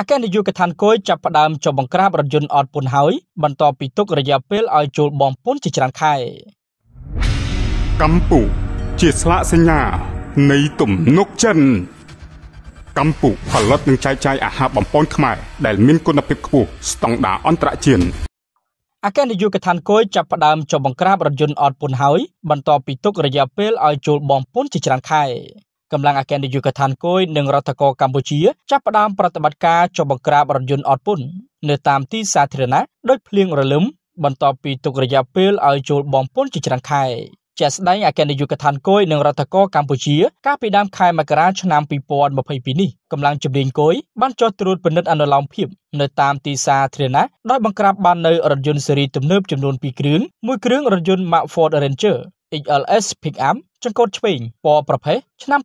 អគ្គនាយកដ្ឋានគយចាប់ផ្ដើមចុះបង្ក្រាបរថយន្តអត់ពន្ធហើយបន្ទាប់ពីទុករយៈពេលឲ្យចូលបងពន្ធជាច្រើនខែកម្ពុជាជាស្លាកសញ្ញា នៃទំនុកចិនកម្ពុជាផលិតនិងចែកចាយអាហារបំពន់ខ្មែរដែលមានគុណភាពខ្ពស់ស្តង់ដារអន្តរជាតិអគ្គនាយកដ្ឋានគយចាប់ផ្ដើមចុះបង្ក្រាបរថយន្តអត់ពន្ធហើយបន្ទាប់ពីទុករយៈពេលឲ្យចូលបងពន្ធជាច្រើនខែកម្លាំងអគ្គនាយកដ្ឋានគយនិងរដ្ឋកោកម្ពុជាចាប់ផ្ដើមប្រតិបត្តិការចុះបង្ក្រាបរថយន្តអត់ពន្ធនៅតាមទីសាធារណៈដោយភ្លៀងរលឹមបន្ទាប់ពីទុករយៈពេលឲ្យចូលបងពន្ធជាច្រើនខែជាស្ដែងអគ្គនាយកដ្ឋានគយនិងរដ្ឋកោកម្ពុជាកាលពីដើមខែមករាឆ្នាំ2022នេះកម្លាំងជំនាញគយបានចុះត្រួតពិនិត្យអនុលោមភាពនៅតាមទីសាធារណៈដោយបង្ក្រាបបាននៅរថយន្តស៊េរីទំនើបចំនួន2គ្រឿងមួយគ្រឿងរថយន្ត Mack Ford Ranger XLS Pickup ចង្កូតឆ្វេងពណ៌ប្រភេទឆ្នាំ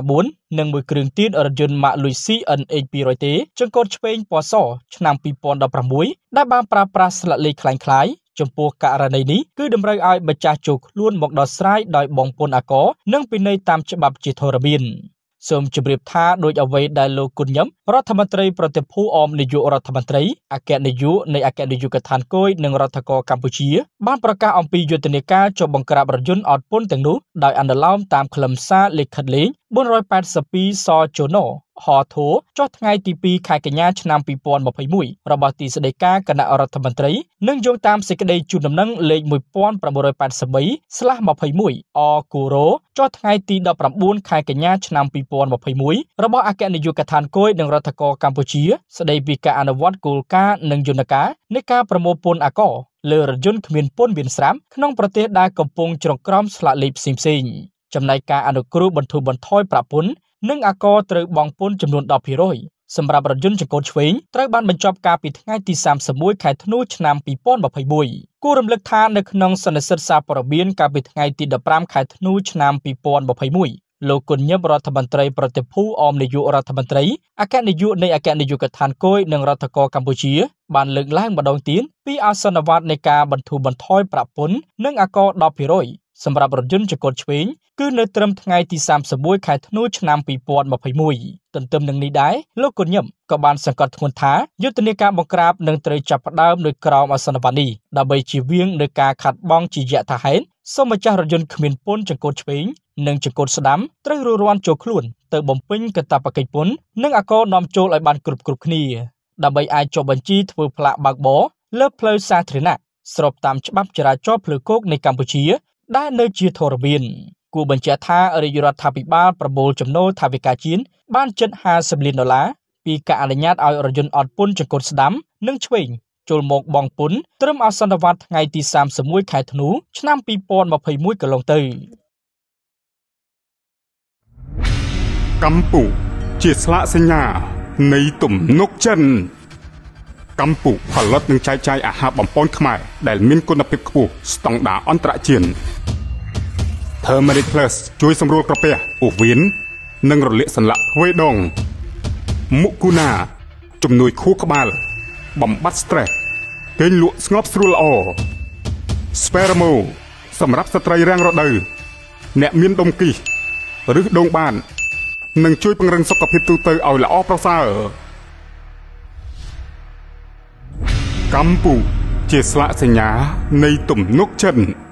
2019និងមួយគ្រឿងទៀតរថយន្ត Mack Louis CNH 200T ចង្កូតឆ្វេងពណ៌សឆ្នាំ2016ដែលបានប្រើប្រាស់ស្លាកលេខคล้ายៗចំពោះករណីនេះគឺតម្រូវឲ្យម្ចាស់ចូលខ្លួនមកដោះស្រាយដោយបងពុនអាករនិងពិន័យតាមច្បាប់ជាធរមានសូមជម្រាបថាដោយអ្វីដែលលោកគុណញឹមរដ្ឋមន្ត្រីប្រតិភូអមនាយករដ្ឋមន្ត្រីអគ្គនាយកនៃអគ្គនាយកដ្ឋានគយនិងរដ្ឋកោកម្ពុជាបានប្រកាសអំពីយុទ្ធនាការចុះបង្ក្រាបរយន្តអត់ពន្ធទាំងនោះដោយអនុលោមតាមខ្លឹមសារលិខិតលេង482សជណហធោចុះថ្ងៃទី2ខែកញ្ញាឆ្នាំ2021របស់ទីស្តីការគណៈរដ្ឋមន្ត្រីនឹងយោងតាមសេចក្តីជូនដំណឹងលេខ1983/21អគូរ៉ូចុះថ្ងៃទី19ខែកញ្ញាឆ្នាំ2021របស់អគ្គនាយកដ្ឋានគយនឹងរដ្ឋកោកម្ពុជាស្តីពីការអនុវត្តគោលការណ៍និងយន្តការនៃការប្រមូលពន្ធអាករលើរថយន្តគ្មានពន្ធមានស្រាប់ក្នុងប្រទេសដែលកំពុងច្រកក្រមស្លាកលេខផ្សេងៗចំណែកការអនុគ្រោះបន្ធូរបន្ថយប្រាក់ពន្ធនិងអាករត្រូវបង់ពន្ធចំនួន10%សម្រាប់រថយន្តចង្កូតឆ្វេងត្រូវបានបញ្ចប់ការពីថ្ងៃទី31ខែធ្នូឆ្នាំ2021គួររំលឹកថានៅក្នុងសន្និសិទសារព័ត៌មានកាលពីថ្ងៃទី15ខែធ្នូឆ្នាំ2021លោកគុណញឹមរដ្ឋមន្ត្រីប្រតិភូអមនាយករដ្ឋមន្ត្រីអគ្គនាយកនៃអគ្គនាយកដ្ឋានគយនិងរដ្ឋកោកម្ពុជាបានលើកឡើងម្ដងទៀតពីអសន្នវត្តនៃការបន្ធូរបន្ថយប្រាក់ពន្ធនិងអាករ10%សម្រាប់រថយន្តចកតឆ្វេងគឺនៅត្រឹមថ្ងៃទី31ខែធ្នូឆ្នាំ2021ទន្ទឹមនឹងនេះដែរលោកកុញឹមក៏បានសង្កត់ធ្ងន់ថាយុទ្ធនាការបង្ក្រាបនឹងត្រូវចាប់ផ្ដើមនៅក្រោមអសនវណ្ណនេះដើម្បីជៀសវាងនឹងការខាត់បងជាយថាហេតុសូមម្ចាស់រថយន្តគ្មានពន្ធចង្កូតឆ្វេងនិងចង្កូតស្ដាំត្រូវរួរាន់ចូលខ្លួនទៅបំពេញកាតព្វកិច្ចពន្ធនិងអាកោនាំចូលឲ្យបានគ្រប់គ្រប់គ្នាដើម្បីអាចចុះបញ្ជីធ្វើផ្លាកបើកបរលើផ្លូវសាធារណៈស្របតាមច្បាប់ចរាចរណ៍ផ្លូវគោកនៃកម្ពុជាដែលនៅជាធរមានគួរបញ្ជាក់ថារាជរដ្ឋាភិបាលប្រមូលចំណូលថវិកាជាតិបានចិត50លានដុល្លារពីការអនុញ្ញាតឲ្យរយន្តអត់ពន្ធចង្កូតស្ដាំនិងឆ្វេងចូលមកបងពុនត្រឹមអសន្នវត្តថ្ងៃទី31ខែធ្នូឆ្នាំ2021កន្លងទៅកម្ពុជាជាស្លាកសញ្ញានៃទំនុកចិនកម្ពុជាផលិតនិងចែកចាយអាហារបំពន់ខ្មែរដែលមានគុណភាពខ្ពស់ស្តង់ដារអន្តរជាតិ Turmeric Plus ជួយសម្រួលក្រពះពោះវៀននិងរលាកសន្លាក់ទ្វេដងមុគូណាជំនួយ ខួរក្បាល បំបត្តិ stress គេងលក់ស្ងប់ស្រួលល្អ Spermo សម្រាប់ស្ត្រីរាំងរដូវអ្នកមានដុំគីសឬដងបាននឹងជួយពង្រឹងសុខភាពទូទៅឲ្យល្អប្រសើរកម្ពុជាជាស្លាកសញ្ញា នៃទំនុកចិត្ត